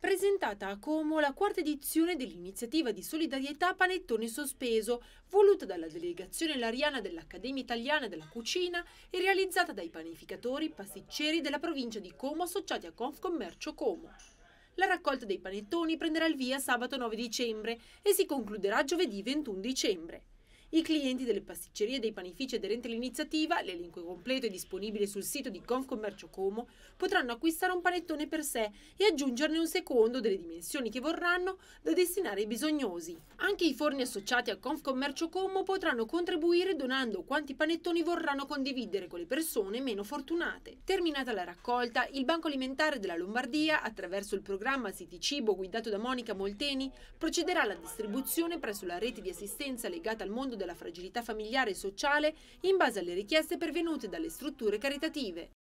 Presentata a Como la quarta edizione dell'iniziativa di solidarietà Panettone Sospeso, voluta dalla delegazione lariana dell'Accademia Italiana della Cucina e realizzata dai panificatori pasticceri della provincia di Como associati a Confcommercio Como. La raccolta dei panettoni prenderà il via sabato 9 dicembre e si concluderà giovedì 21 dicembre. I clienti delle pasticcerie, dei panifici aderenti all'iniziativa, l'elenco completo è disponibile sul sito di Confcommercio Como, potranno acquistare un panettone per sé e aggiungerne un secondo delle dimensioni che vorranno da destinare ai bisognosi. Anche i forni associati a Confcommercio Como potranno contribuire donando quanti panettoni vorranno condividere con le persone meno fortunate. Terminata la raccolta, il Banco Alimentare della Lombardia, attraverso il programma City Cibo guidato da Monica Molteni, procederà alla distribuzione presso la rete di assistenza legata al mondo della fragilità familiare e sociale in base alle richieste pervenute dalle strutture caritative.